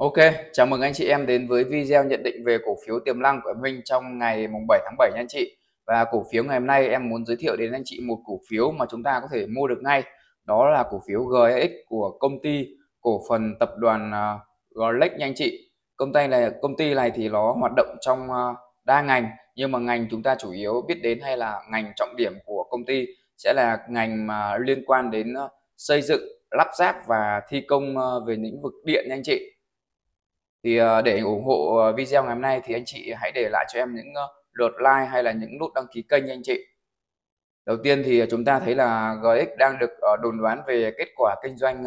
Ok, chào mừng anh chị em đến với video nhận định về cổ phiếu tiềm năng của em Huynh trong ngày mùng 7 tháng 7 nha anh chị. Và cổ phiếu ngày hôm nay em muốn giới thiệu đến anh chị một cổ phiếu mà chúng ta có thể mua được ngay. Đó là cổ phiếu GX của công ty cổ phần tập đoàn à, Rolex nha anh chị. Công ty này công ty này thì nó hoạt động trong à, đa ngành nhưng mà ngành chúng ta chủ yếu biết đến hay là ngành trọng điểm của công ty sẽ là ngành mà liên quan đến à, xây dựng, lắp ráp và thi công về lĩnh vực điện nha anh chị thì ờ, để ủng hộ ờ, video ngày hôm nay thì anh chị hãy để lại cho em những ờ, lượt like hay là những nút đăng ký kênh anh chị đầu tiên thì chúng ta thấy là GX đang được đồn đoán về kết quả kinh doanh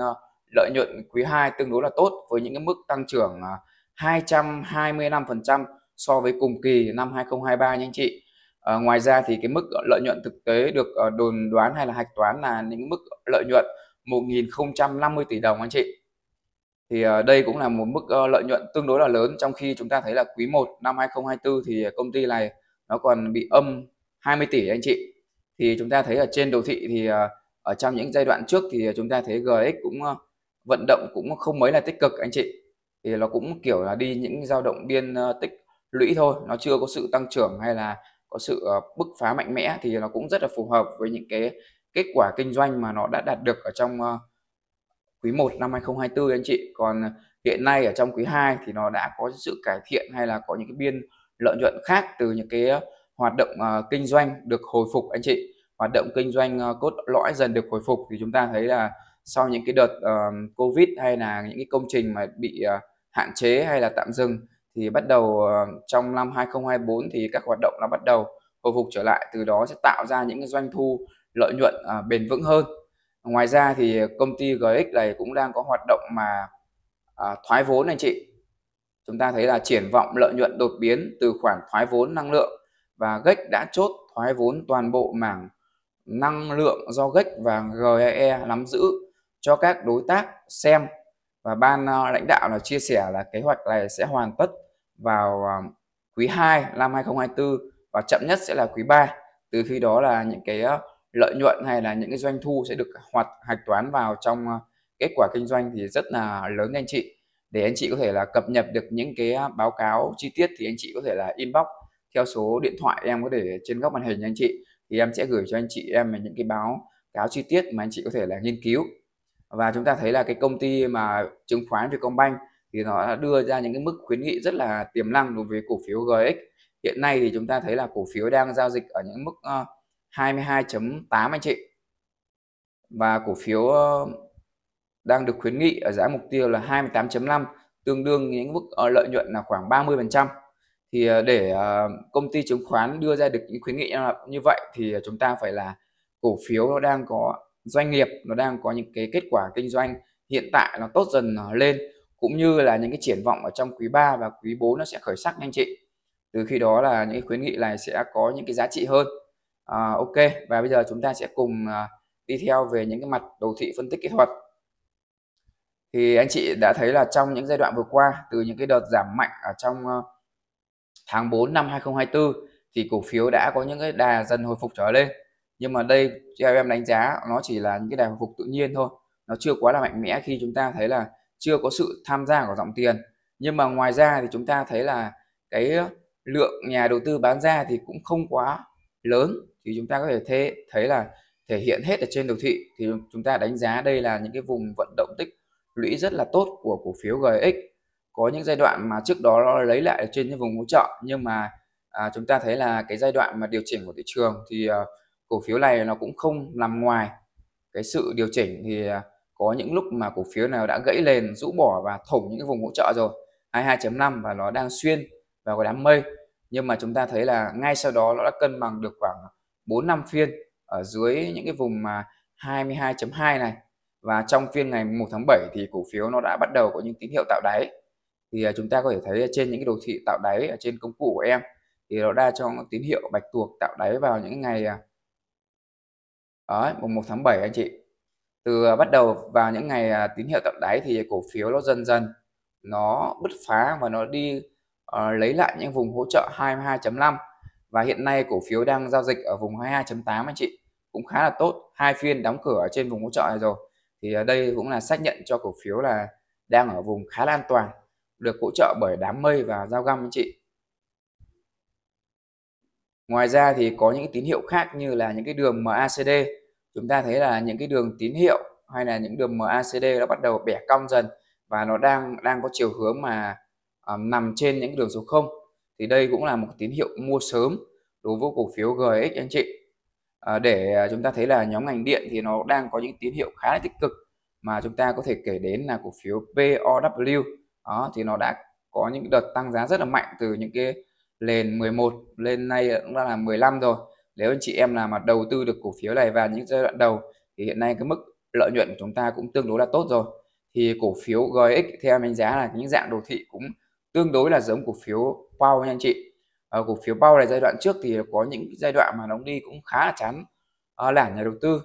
lợi nhuận quý 2 tương đối là tốt với những cái mức tăng trưởng 225% so với cùng kỳ năm 2023 nha anh chị à, ngoài ra thì cái mức lợi nhuận thực tế được đồn đoán hay là hạch toán là những mức lợi nhuận 1.050 tỷ đồng anh chị thì ờ, đây cũng là một mức ờ, lợi nhuận tương đối là lớn trong khi chúng ta thấy là quý 1 năm 2024 thì công ty này nó còn bị âm 20 tỷ anh chị thì chúng ta thấy ở trên đồ thị thì ờ, ở trong những giai đoạn trước thì chúng ta thấy GX cũng vận động cũng không mấy là tích cực anh chị thì nó cũng kiểu là đi những dao động biên tích lũy thôi nó chưa có sự tăng trưởng hay là có sự bứt phá mạnh mẽ thì nó cũng rất là phù hợp với những cái kết quả kinh doanh mà nó đã đạt được ở trong quý 1 năm 2024 anh chị còn ờ, hiện nay ở trong quý 2 thì nó đã có sự cải thiện hay là có những cái biên lợi nhuận khác từ những cái ờ, hoạt động uh, kinh doanh được hồi phục anh chị hoạt động kinh doanh uh, cốt lõi dần được hồi phục thì chúng ta thấy là sau những cái đợt uh, covid hay là những cái công trình mà bị uh, hạn chế hay là tạm dừng thì bắt đầu uh, trong năm 2024 thì các hoạt động nó bắt đầu hồi phục trở lại từ đó sẽ tạo ra những cái doanh thu lợi nhuận uh, bền vững hơn ngoài ra thì công ty GX này cũng đang có hoạt động mà à, thoái vốn anh chị chúng ta thấy là triển vọng lợi nhuận đột biến từ khoản thoái vốn năng lượng và GEC đã chốt thoái vốn toàn bộ mảng năng lượng do GEC và GEE e nắm giữ cho các đối tác xem và ban à, lãnh đạo là chia sẻ là kế hoạch này sẽ hoàn tất vào à, quý 2 năm 2024 và chậm nhất sẽ là quý 3 từ khi đó là những cái à, lợi nhuận hay là những cái doanh thu sẽ được hoạt hạch toán vào trong ờ, kết quả kinh doanh thì rất là lớn anh chị để anh chị có thể là cập nhật được những cái ờ, báo cáo chi tiết thì anh chị có thể là inbox theo số điện thoại em có để trên góc màn hình anh chị thì em sẽ gửi cho anh chị em những cái báo cáo chi tiết mà anh chị có thể là nghiên cứu và chúng ta thấy là cái công ty mà chứng khoán Vietcombank thì nó đã đưa ra những cái mức khuyến nghị rất là tiềm năng đối với cổ phiếu GX hiện nay thì chúng ta thấy là cổ phiếu đang giao dịch ở những mức uh, 22.8 anh chị và cổ phiếu ờ, đang được khuyến nghị ở giá mục tiêu là 28.5 tương đương những mức ờ, lợi nhuận là khoảng 30 phần trăm thì ờ, để công ty chứng khoán đưa ra được những khuyến nghị như vậy thì chúng ta phải là cổ phiếu nó đang có doanh nghiệp nó đang có những cái kết quả kinh doanh hiện tại nó tốt dần lên cũng như là những cái triển vọng ở trong quý 3 và quý 4 nó sẽ khởi sắc anh chị từ khi đó là những khuyến nghị này sẽ có những cái giá trị hơn à, ok và bây giờ chúng ta sẽ cùng à, đi theo về những cái mặt đồ thị phân tích kỹ thuật thì anh chị đã thấy là trong những giai đoạn vừa qua từ những cái đợt giảm mạnh ở trong à, tháng 4 năm 2024 thì cổ phiếu đã có những cái đà dần hồi phục trở lên nhưng mà đây theo em đánh giá nó chỉ là những cái đà hồi phục tự nhiên thôi nó chưa quá là mạnh mẽ khi chúng ta thấy là chưa có sự tham gia của dòng tiền nhưng mà ngoài ra thì chúng ta thấy là cái lượng nhà đầu tư bán ra thì cũng không quá lớn thì chúng ta có thể thế thấy là thể hiện hết ở trên đồ thị thì chúng ta đánh giá đây là những cái vùng vận động tích lũy rất là tốt của cổ phiếu GX có những giai đoạn mà trước đó nó lấy lại ở trên những vùng hỗ trợ nhưng mà à, chúng ta thấy là cái giai đoạn mà điều chỉnh của thị trường thì à, cổ phiếu này nó cũng không nằm ngoài cái sự điều chỉnh thì à, có những lúc mà cổ phiếu nào đã gãy lên rũ bỏ và thủng những cái vùng hỗ trợ rồi 22.5 và nó đang xuyên vào cái đám mây nhưng mà chúng ta thấy là ngay sau đó nó đã cân bằng được khoảng 4 5 phiên ở dưới những cái vùng mà 22.2 này và trong phiên ngày 1 tháng 7 thì cổ phiếu nó đã bắt đầu có những tín hiệu tạo đáy thì à, chúng ta có thể thấy trên những cái đồ thị tạo đáy ở trên công cụ của em thì nó đã cho tín hiệu bạch tuộc tạo đáy vào những ngày à, đấy mùng 1 tháng 7 anh chị từ à, bắt đầu vào những ngày tín hiệu tạo đáy thì cổ phiếu nó dần dần nó bứt phá và nó đi uh, lấy lại những vùng hỗ trợ 22.5 và hiện nay cổ phiếu đang giao dịch ở vùng 22.8 anh chị cũng khá là tốt hai phiên đóng cửa ở trên vùng hỗ trợ này rồi thì à, đây cũng là xác nhận cho cổ phiếu là đang ở vùng khá là an toàn được hỗ trợ bởi đám mây và giao găm anh chị ngoài ra thì có những tín hiệu khác như là những cái đường MACD chúng ta thấy là những cái đường tín hiệu hay là những đường MACD nó bắt đầu bẻ cong dần và nó đang đang có chiều hướng mà um, nằm trên những đường số 0 thì đây cũng là một tín hiệu mua sớm đối với cổ phiếu GX anh chị à, để chúng ta thấy là nhóm ngành điện thì nó đang có những tín hiệu khá là tích cực mà chúng ta có thể kể đến là cổ phiếu POW đó thì nó đã có những đợt tăng giá rất là mạnh từ những cái lên 11 lên nay cũng đã là 15 rồi nếu anh chị em nào mà đầu tư được cổ phiếu này vào những giai đoạn đầu thì hiện nay cái mức lợi nhuận của chúng ta cũng tương đối là tốt rồi thì cổ phiếu GX theo em đánh giá là những dạng đồ thị cũng tương đối là giống cổ phiếu Powell nha anh chị à, cổ phiếu Powell này giai đoạn trước thì có những giai đoạn mà nó đi cũng khá là chán à, lẻ nhà đầu tư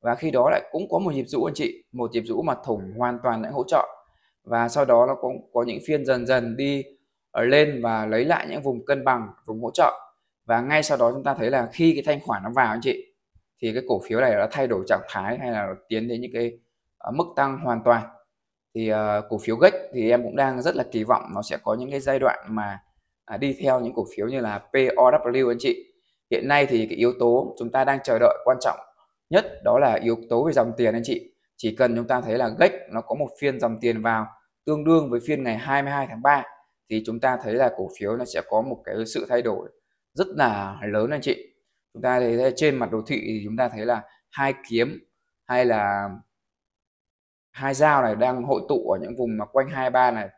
và khi đó lại cũng có một nhịp rũ anh chị một nhịp rũ mà thủng hoàn toàn lại hỗ trợ và sau đó nó cũng có những phiên dần dần đi ở ờ, lên và lấy lại những vùng cân bằng vùng hỗ trợ và ngay sau đó chúng ta thấy là khi cái thanh khoản nó vào anh chị thì cái cổ phiếu này nó thay đổi trạng thái hay là nó tiến đến những cái mức tăng hoàn toàn thì uh, cổ phiếu gách thì em cũng đang rất là kỳ vọng nó sẽ có những cái giai đoạn mà uh, đi theo những cổ phiếu như là POW anh chị hiện nay thì cái yếu tố chúng ta đang chờ đợi quan trọng nhất đó là yếu tố về dòng tiền anh chị chỉ cần chúng ta thấy là gách nó có một phiên dòng tiền vào tương đương với phiên ngày 22 tháng 3 thì chúng ta thấy là cổ phiếu nó sẽ có một cái sự thay đổi rất là lớn anh chị chúng ta thấy trên mặt đồ thị thì chúng ta thấy là hai kiếm hay là hai dao này đang hội tụ ở những vùng mà quanh hai ba này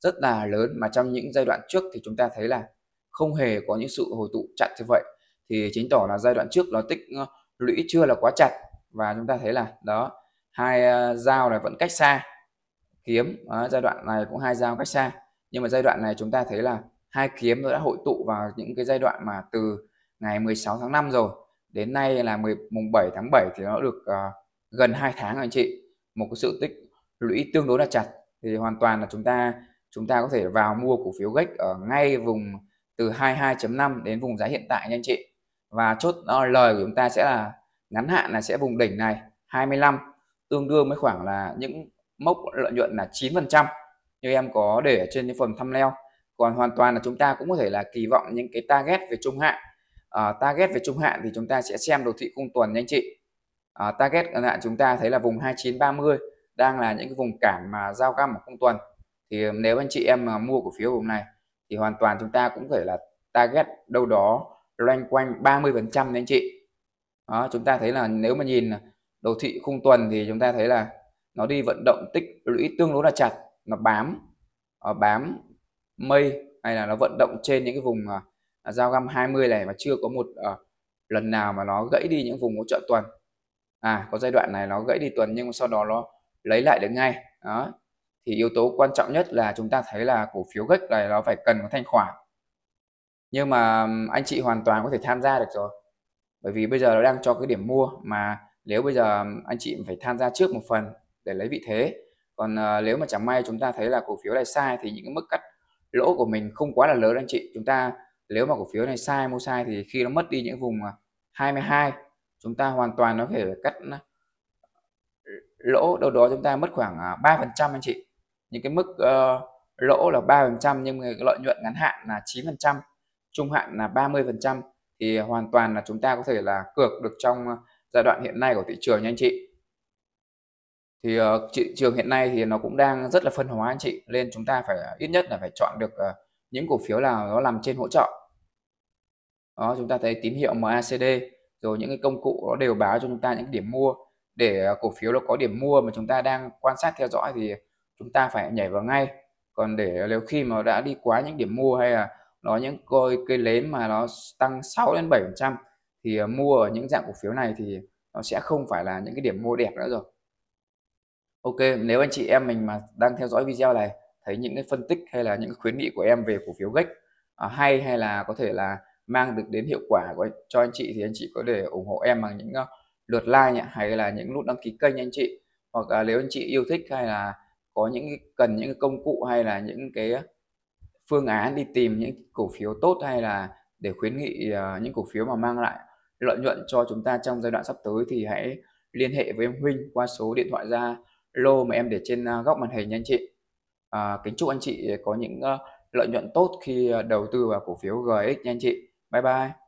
rất là lớn mà trong những giai đoạn trước thì chúng ta thấy là không hề có những sự hồi tụ chặt như vậy thì chứng tỏ là giai đoạn trước nó tích ờ, lũy chưa là quá chặt và chúng ta thấy là đó hai ờ, dao này vẫn cách xa kiếm à, giai đoạn này cũng hai dao cách xa nhưng mà giai đoạn này chúng ta thấy là hai kiếm nó đã hội tụ vào những cái giai đoạn mà từ ngày 16 tháng 5 rồi đến nay là 10, mùng 7 tháng 7 thì nó được uh, gần 2 tháng rồi anh chị một cái sự tích lũy tương đối là chặt thì hoàn toàn là chúng ta chúng ta có thể vào mua cổ phiếu gách ở ngay vùng từ 22.5 đến vùng giá hiện tại nha anh chị và chốt uh, lời của chúng ta sẽ là ngắn hạn là sẽ vùng đỉnh này 25 tương đương với khoảng là những mốc lợi nhuận là 9% như em có để ở trên những phần thumbnail còn hoàn toàn là chúng ta cũng có thể là kỳ vọng những cái target về trung hạn uh, target về trung hạn thì chúng ta sẽ xem đồ thị cung tuần nha anh chị à, target gần hạn chúng ta thấy là vùng 2930 đang là những cái vùng cản mà giao găm ở khung tuần thì ừ, nếu anh chị em mà mua cổ phiếu vùng này thì hoàn toàn chúng ta cũng phải là target đâu đó loanh quanh 30 phần trăm anh chị đó, chúng ta thấy là nếu mà nhìn đồ thị khung tuần thì chúng ta thấy là nó đi vận động tích lũy tương đối là chặt nó bám ở ờ, bám mây hay là nó vận động trên những cái vùng uh, giao găm 20 này mà chưa có một uh, lần nào mà nó gãy đi những vùng hỗ trợ tuần à có giai đoạn này nó gãy đi tuần nhưng sau đó nó lấy lại được ngay đó thì yếu tố quan trọng nhất là chúng ta thấy là cổ phiếu gách này nó phải cần có thanh khoản nhưng mà anh chị hoàn toàn có thể tham gia được rồi bởi vì bây giờ nó đang cho cái điểm mua mà nếu bây giờ anh chị phải tham gia trước một phần để lấy vị thế còn uh, nếu mà chẳng may chúng ta thấy là cổ phiếu này sai thì những cái mức cắt lỗ của mình không quá là lớn anh chị chúng ta nếu mà cổ phiếu này sai mua sai thì khi nó mất đi những vùng 22 ờ, chúng ta hoàn toàn nó có thể cắt lỗ đâu đó chúng ta mất khoảng 3 à, phần trăm anh chị những cái mức uh, lỗ là 3 phần trăm nhưng cái lợi nhuận ngắn hạn là 9 phần trăm trung hạn là 30 phần trăm thì hoàn toàn là chúng ta có thể là cược được trong ờ, giai đoạn hiện nay của thị trường nha anh chị thì uh, thị trường hiện nay thì nó cũng đang rất là phân hóa anh chị nên chúng ta phải à, ít nhất là phải chọn được uh, những cổ phiếu nào nó nằm trên hỗ trợ đó chúng ta thấy tín hiệu MACD rồi những cái công cụ nó đều báo cho chúng ta những điểm mua để à, cổ phiếu nó có điểm mua mà chúng ta đang quan sát theo dõi thì chúng ta phải nhảy vào ngay còn để nếu khi mà đã đi quá những điểm mua hay là nó những coi cây nến mà nó tăng 6 đến 7 phần trăm thì à, mua ở những dạng cổ phiếu này thì nó sẽ không phải là những cái điểm mua đẹp nữa rồi Ok nếu anh chị em mình mà đang theo dõi video này thấy những cái phân tích hay là những khuyến nghị của em về cổ phiếu gách à, hay hay là có thể là mang được đến hiệu quả của cho anh chị thì anh chị có thể ủng hộ em bằng những ờ, lượt like nhỉ, hay là những nút đăng ký kênh anh chị hoặc uh, nếu anh chị yêu thích hay là có những cần những công cụ hay là những cái phương án đi tìm những cổ phiếu tốt hay là để khuyến nghị ờ, những cổ phiếu mà mang lại lợi nhuận cho chúng ta trong giai đoạn sắp tới thì hãy liên hệ với em Huynh qua số điện thoại ra lô mà em để trên ờ, góc màn hình nha anh chị. À, kính chúc anh chị có những lợi nhuận tốt khi đầu tư vào cổ phiếu GX nha anh chị. 拜拜。